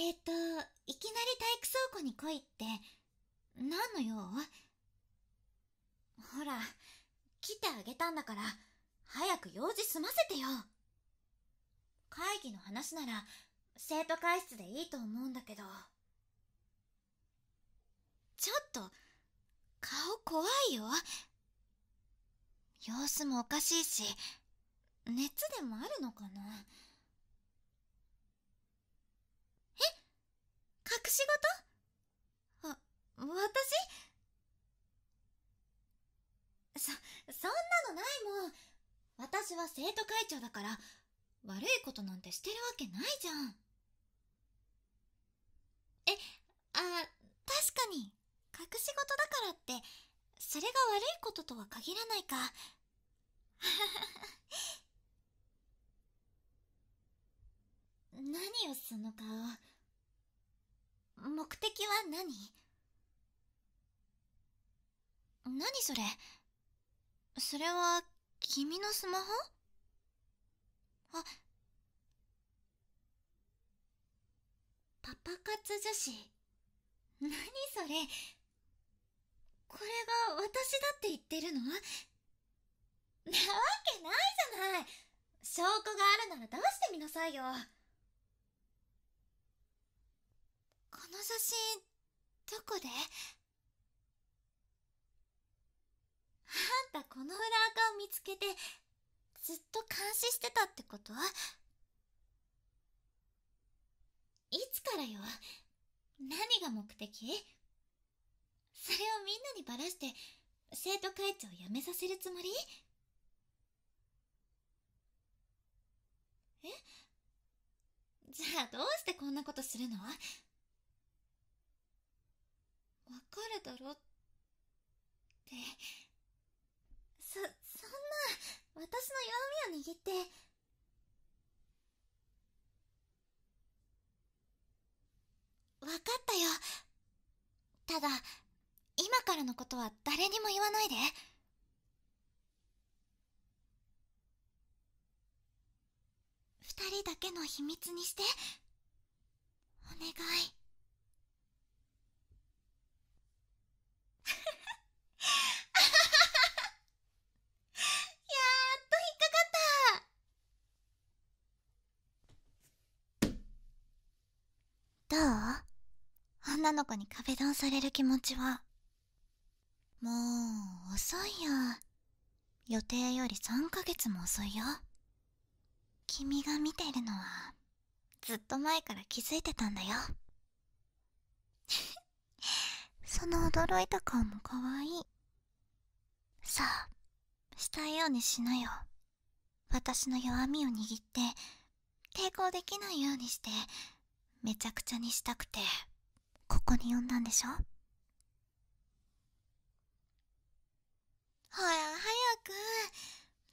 えっ、ー、と、いきなり体育倉庫に来いって、何の用ほら、来てあげたんだから、早く用事済ませてよ。会議の話なら、生徒会室でいいと思うんだけど。ちょっと、顔怖いよ。様子もおかしいし、熱でもあるのかな仕事あ、私そ、そんなのないもん。私は生徒会長だから、悪いことなんてしてるわけないじゃん。え、あ、確かに、隠し事だからって、それが悪いこととは限らないか。何をその顔。目的は何何それそれは君のスマホあパパ活女子何それこれが私だって言ってるのなわけないじゃない証拠があるなら出してみなさいよこの写真どこであんたこの裏垢を見つけてずっと監視してたってこといつからよ何が目的それをみんなにばらして生徒会長を辞めさせるつもりえじゃあどうしてこんなことするのるだろって。そ、そんな、私の弱みを握って。わかったよ。ただ、今からのことは誰にも言わないで。二人だけの秘密にして。お願い。女の子に壁ドンされる気持ちはもう遅いよ予定より3ヶ月も遅いよ君が見てるのはずっと前から気づいてたんだよ その驚いた顔もかわいいさあしたいようにしなよ私の弱みを握って抵抗できないようにしてめちゃくちゃにしたくてここに呼んだんでしょほら早く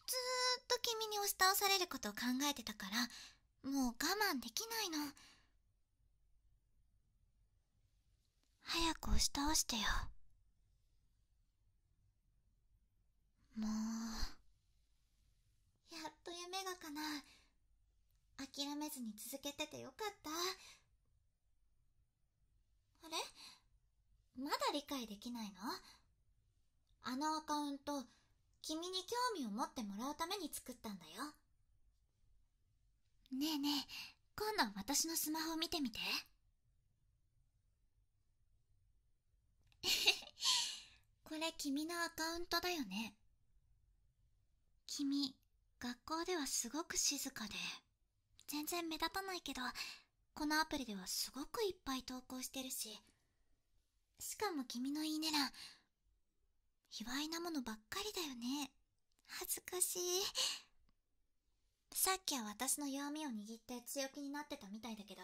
ずーっと君に押し倒されることを考えてたからもう我慢できないの早く押し倒してよもうやっと夢がかな諦めずに続けててよかった解できないのあのアカウント、君に興味を持ってもらうために作ったんだよ。ねえねえ、今度私のスマホを見てみて。これ君のアカウントだよね。君、学校ではすごく静かで、全然目立たないけど、このアプリではすごくいっぱい投稿してるし、しかも君のいいねら卑猥なものばっかりだよね恥ずかしいさっきは私の弱みを握って強気になってたみたいだけど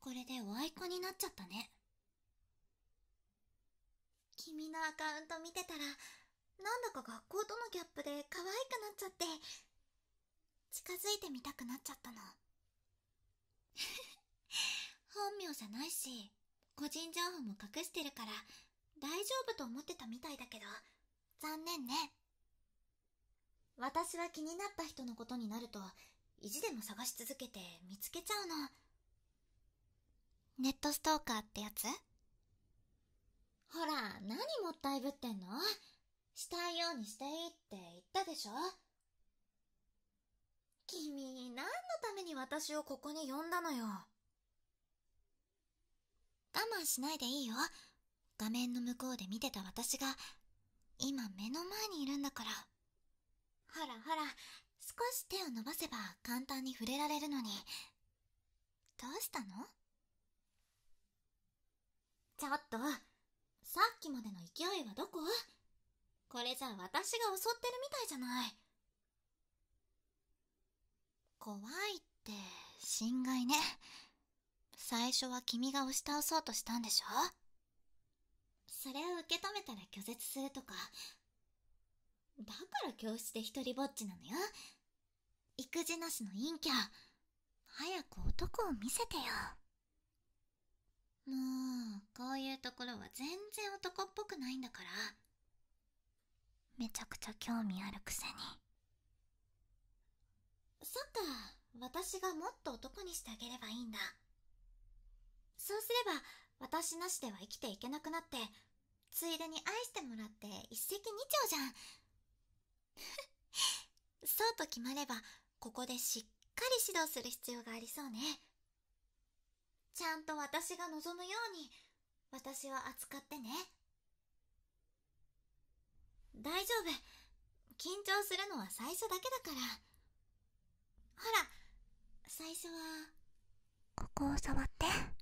これでおあいこになっちゃったね君のアカウント見てたらなんだか学校とのギャップで可愛くなっちゃって近づいてみたくなっちゃったの 本名じゃないし個人情報も隠してるから大丈夫と思ってたみたいだけど残念ね私は気になった人のことになると意地でも探し続けて見つけちゃうのネットストーカーってやつほら何もったいぶってんのしたいようにしていいって言ったでしょ君何のために私をここに呼んだのよ慢しないでいいよ画面の向こうで見てた私が今目の前にいるんだからほらほら少し手を伸ばせば簡単に触れられるのにどうしたのちょっとさっきまでの勢いはどここれじゃ私が襲ってるみたいじゃない怖いって心外ね最初は君が押し倒そうとしたんでしょそれを受け止めたら拒絶するとか。だから教室で一人ぼっちなのよ。育児なしの陰キャ。早く男を見せてよ。もう、こういうところは全然男っぽくないんだから。めちゃくちゃ興味あるくせに。そっか、私がもっと男にしてあげればいいんだ。そうすれば、私なしでは生きていけなくなって、ついでに愛してもらって一石二鳥じゃん。そうと決まれば、ここでしっかり指導する必要がありそうね。ちゃんと私が望むように、私は扱ってね。大丈夫。緊張するのは最初だけだから。ほら、最初は、ここを触って。